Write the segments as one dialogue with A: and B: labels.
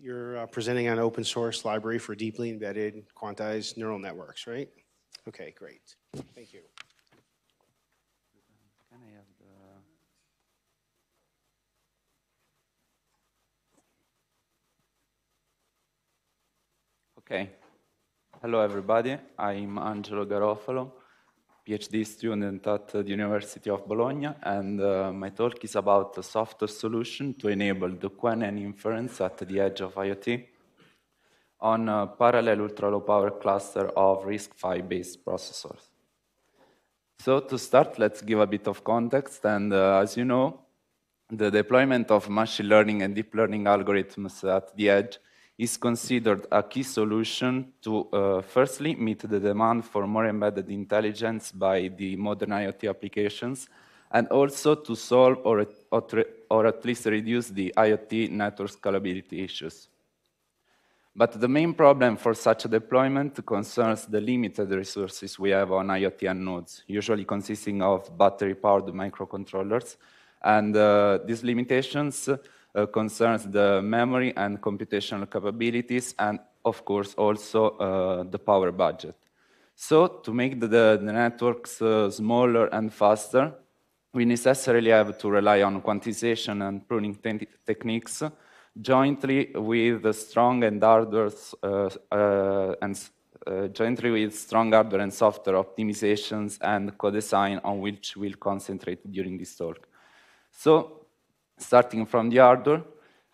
A: you're uh, presenting on open source library for deeply embedded quantized neural networks, right? Okay, great. Thank you. Can I have the... Okay. Hello, everybody. I'm Angelo Garofalo. PhD student at the University of Bologna, and uh, my talk is about a software solution to enable the and inference at the edge of IoT on a parallel ultra-low power cluster of RISC-V-based processors. So to start, let's give a bit of context, and uh, as you know, the deployment of machine learning and deep learning algorithms at the edge is considered a key solution to uh, firstly meet the demand for more embedded intelligence by the modern IoT applications, and also to solve or, or at least reduce the IoT network scalability issues. But the main problem for such a deployment concerns the limited resources we have on IoT and nodes, usually consisting of battery-powered microcontrollers. And uh, these limitations uh, concerns the memory and computational capabilities and, of course, also uh, the power budget. So to make the, the networks uh, smaller and faster, we necessarily have to rely on quantization and pruning te techniques jointly with strong and hardware uh, uh, and uh, jointly with strong hardware and software optimizations and co-design on which we'll concentrate during this talk. So Starting from the hardware,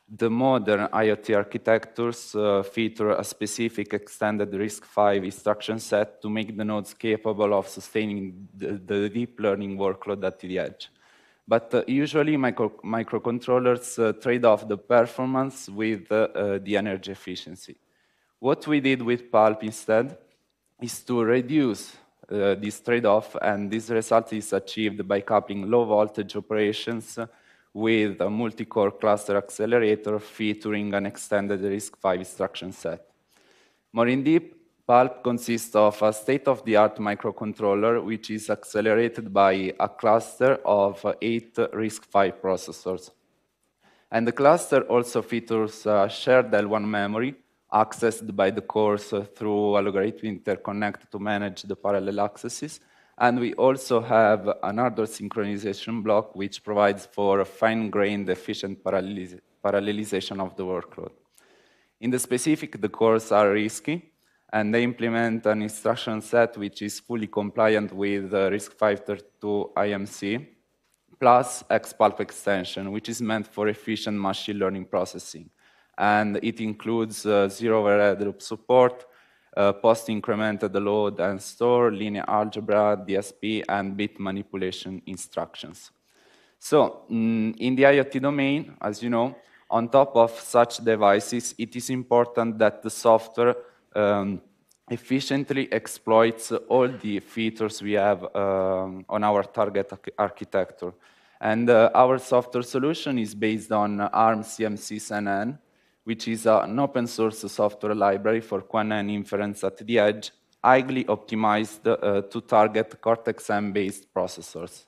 A: the modern IoT architectures uh, feature a specific extended RISC-V instruction set to make the nodes capable of sustaining the, the deep learning workload at the edge. But uh, usually micro microcontrollers uh, trade off the performance with uh, uh, the energy efficiency. What we did with Pulp instead is to reduce uh, this trade-off, and this result is achieved by coupling low-voltage operations with a multi-core cluster accelerator featuring an extended RISC-V instruction set. More in deep, Pulp consists of a state-of-the-art microcontroller, which is accelerated by a cluster of eight RISC-V processors. And the cluster also features a shared L1 memory, accessed by the cores through a logarithmic interconnect to manage the parallel accesses, and we also have another synchronization block, which provides for a fine-grained, efficient parallelization of the workload. In the specific, the cores are risky, and they implement an instruction set which is fully compliant with uh, RISC 3.2 IMC, plus XPulp extension, which is meant for efficient machine learning processing. And it includes uh, zero overhead loop support, uh, post-incremented load and store, linear algebra, DSP, and bit manipulation instructions. So mm, in the IoT domain, as you know, on top of such devices, it is important that the software um, efficiently exploits all the features we have um, on our target architecture. And uh, our software solution is based on ARM CMC SNN, which is an open source software library for QAnon inference at the edge, highly optimized uh, to target Cortex-M-based processors.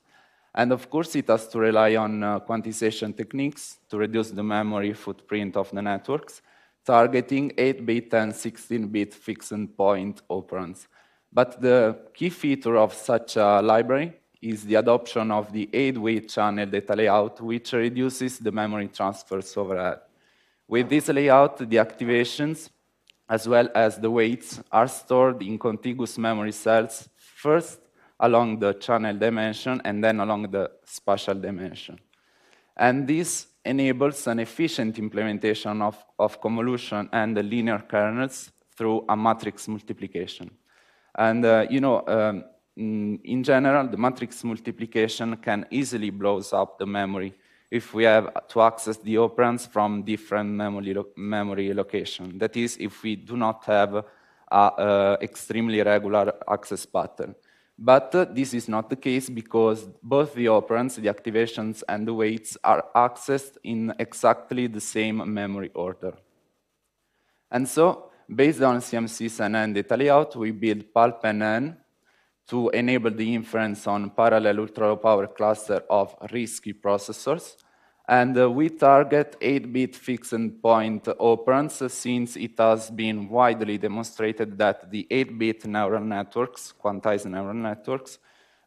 A: And of course, it has to rely on uh, quantization techniques to reduce the memory footprint of the networks, targeting 8-bit and 16-bit fixed point operands. But the key feature of such a library is the adoption of the 8-way channel data layout, which reduces the memory transfers overhead. With this layout, the activations, as well as the weights, are stored in contiguous memory cells, first along the channel dimension and then along the spatial dimension. And this enables an efficient implementation of, of convolution and the linear kernels through a matrix multiplication. And, uh, you know, um, in general, the matrix multiplication can easily blows up the memory if we have to access the operands from different memory, lo memory location. That is, if we do not have an extremely regular access pattern. But uh, this is not the case because both the operands, the activations, and the weights are accessed in exactly the same memory order. And so, based on CMC's NN data layout, we build pulp NN to enable the inference on parallel ultra-low power cluster of risky processors. And uh, we target 8-bit fixed point operands since it has been widely demonstrated that the 8-bit neural networks, quantized neural networks,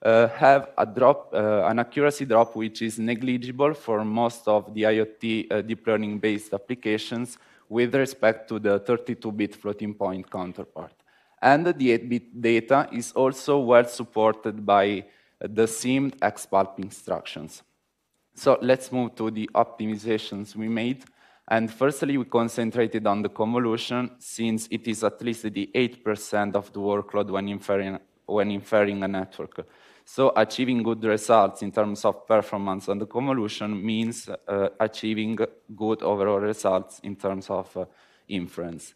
A: uh, have a drop, uh, an accuracy drop which is negligible for most of the IoT uh, deep learning-based applications with respect to the 32-bit floating point counterpart. And the 8-bit data is also well supported by the SIMD XPulp instructions. So let's move to the optimizations we made. And firstly, we concentrated on the convolution, since it is at least the 8% of the workload when inferring, when inferring a network. So achieving good results in terms of performance on the convolution means uh, achieving good overall results in terms of uh, inference.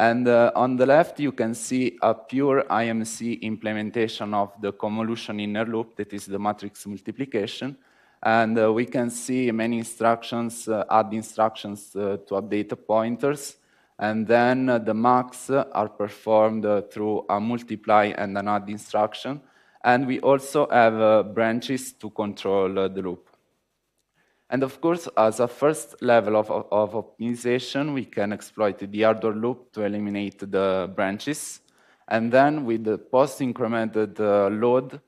A: And uh, on the left, you can see a pure IMC implementation of the convolution inner loop, that is the matrix multiplication. And uh, we can see many instructions, uh, add instructions uh, to update pointers. And then uh, the max are performed uh, through a multiply and an add instruction. And we also have branches to control the loop. And of course, as a first level of, of, optimization, we can exploit the outer loop to eliminate the branches. And then with the post-incremented uh, load,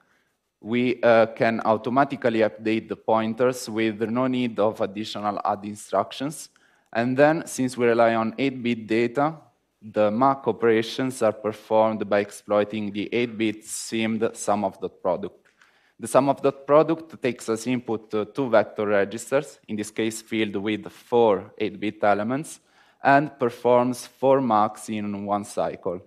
A: we uh, can automatically update the pointers with no need of additional add instructions. And then, since we rely on 8-bit data, the MAC operations are performed by exploiting the 8-bit SIMD sum of the product. The sum of dot product takes as input uh, two vector registers, in this case filled with four 8-bit elements, and performs four max in one cycle.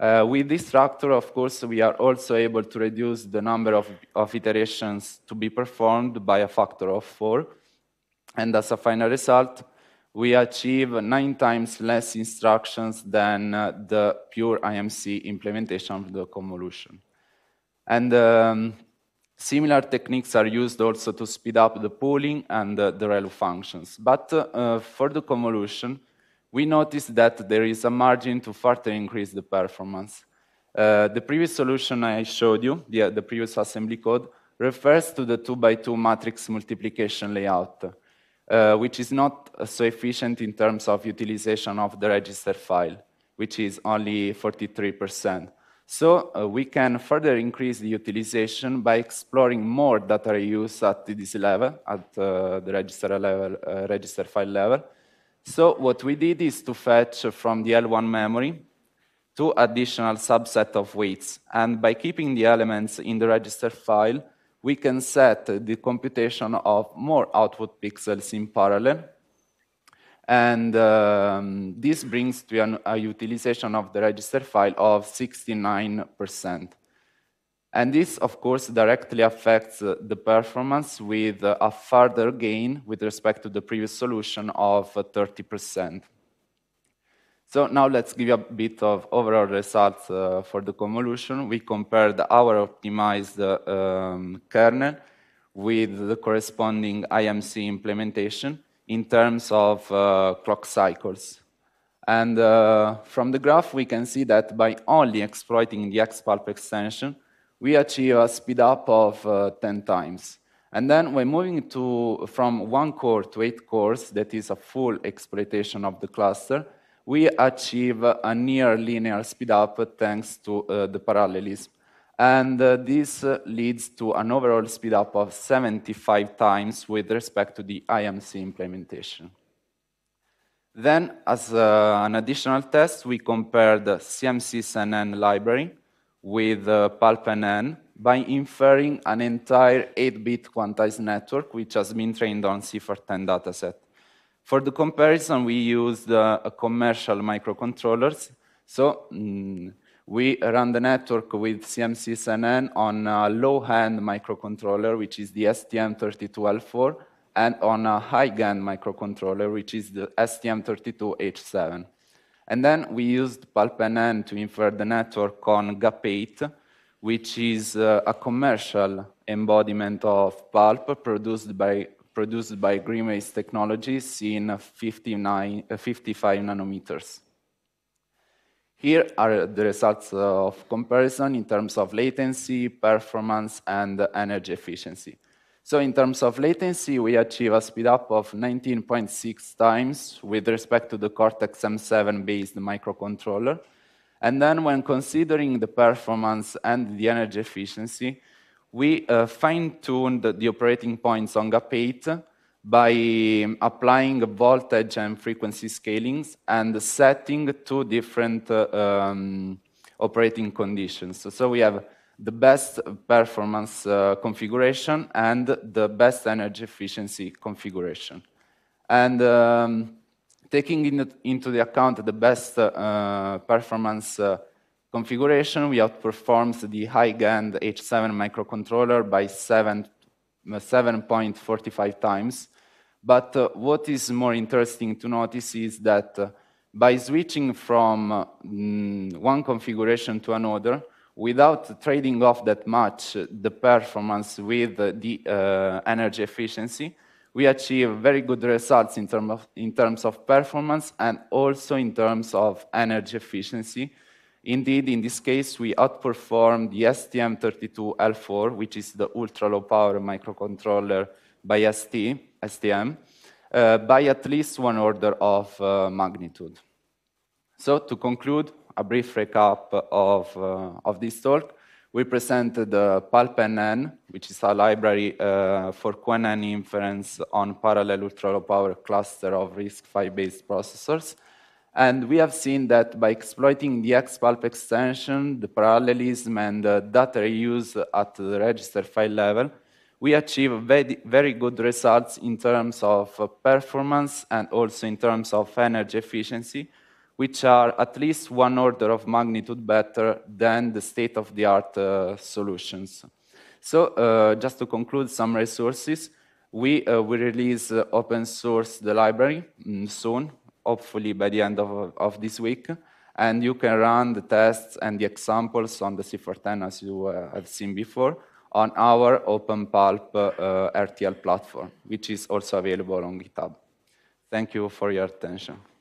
A: Uh, with this structure, of course, we are also able to reduce the number of, of iterations to be performed by a factor of four. And as a final result, we achieve nine times less instructions than uh, the pure IMC implementation of the convolution. And um, Similar techniques are used also to speed up the pooling and uh, the ReLU functions. But uh, for the convolution, we noticed that there is a margin to further increase the performance. Uh, the previous solution I showed you, the, the, previous assembly code, refers to the 2 by 2 matrix multiplication layout, uh, which is not so efficient in terms of utilization of the register file, which is only 43 percent. So uh, we can further increase the utilization by exploring more data reuse at this level, at uh, the register, level, uh, register file level. So what we did is to fetch from the L1 memory two additional subset of weights. And by keeping the elements in the register file, we can set the computation of more output pixels in parallel and um, this brings to an, a utilization of the register file of 69%. And this, of course, directly affects uh, the performance with a further gain with respect to the previous solution of 30%. So now let's give you a bit of overall results uh, for the convolution. We compared our optimized uh, um, kernel with the corresponding IMC implementation in terms of uh, clock cycles. And uh, from the graph, we can see that by only exploiting the XPulp extension, we achieve a speed up of uh, 10 times. And then when moving to, from one core to eight cores, that is a full exploitation of the cluster, we achieve a near linear speed up thanks to uh, the parallelism. And uh, this uh, leads to an overall speed up of 75 times with respect to the IMC implementation. Then, as uh, an additional test, we compared the CMC CNN library with uh, PulpNN by inferring an entire 8-bit quantized network, which has been trained on C410 dataset. For the comparison, we used a uh, commercial microcontrollers, so mm, we run the network with CMC SNN on a low-end microcontroller, which is the STM32L4, and on a high-end microcontroller, which is the STM32H7. And then we used PulpNN to infer the network on GAP8, which is uh, a commercial embodiment of pulp produced by, produced by Greenways Technologies in 59, uh, 55 nanometers. Here are the results of comparison in terms of latency, performance, and energy efficiency. So in terms of latency, we achieve a speed up of 19.6 times with respect to the Cortex-M7-based microcontroller. And then when considering the performance and the energy efficiency, we uh, fine-tuned the operating points on GAP8 by um, applying voltage and frequency scalings and setting two different uh, um, operating conditions. So, so, we have the best performance uh, configuration and the best energy efficiency configuration. And um, taking in into the account the best uh, performance uh, configuration, we outperforms the high-end H7 microcontroller by 7.45 uh, times but uh, what is more interesting to notice is that uh, by switching from mm, one configuration to another, without trading off that much uh, the performance with the uh, energy efficiency, we achieve very good results in, term of, in terms of performance and also in terms of energy efficiency. Indeed, in this case, we outperform the STM32L4, which is the ultra low power microcontroller by ST, STM uh, by at least one order of uh, magnitude. So to conclude, a brief recap of, uh, of this talk. We presented uh, PulpNN, which is a library uh, for QNN inference on parallel ultra-low power cluster of RISC-V-based processors. And we have seen that by exploiting the XPulp extension, the parallelism, and uh, data reuse at the register file level, we achieve very, good results in terms of uh, performance and also in terms of energy efficiency, which are at least one order of magnitude better than the state-of-the-art uh, solutions. So uh, just to conclude some resources, we uh, release uh, open source the library mm, soon, hopefully by the end of, of this week, and you can run the tests and the examples on the C410 as you uh, have seen before on our OpenPulp uh, RTL platform, which is also available on GitHub. Thank you for your attention.